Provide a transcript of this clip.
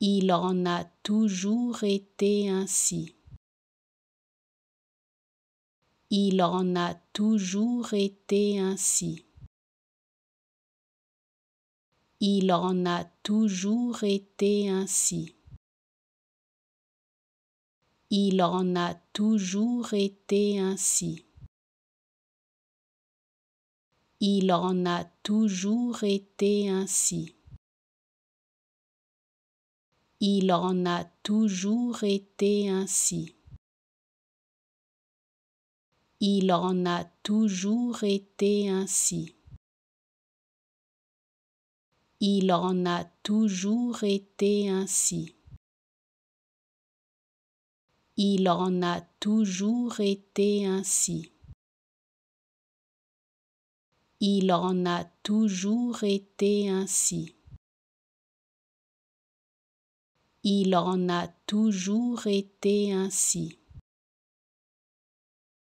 Il en a toujours été ainsi. Il en a toujours été ainsi. Il en a toujours été ainsi. Il en a toujours été ainsi. Il en a toujours été ainsi. Il en a toujours été ainsi. Il en a toujours été ainsi. Il en a toujours été ainsi. Il en a toujours été ainsi. Il en a toujours été ainsi. Il en a toujours été ainsi.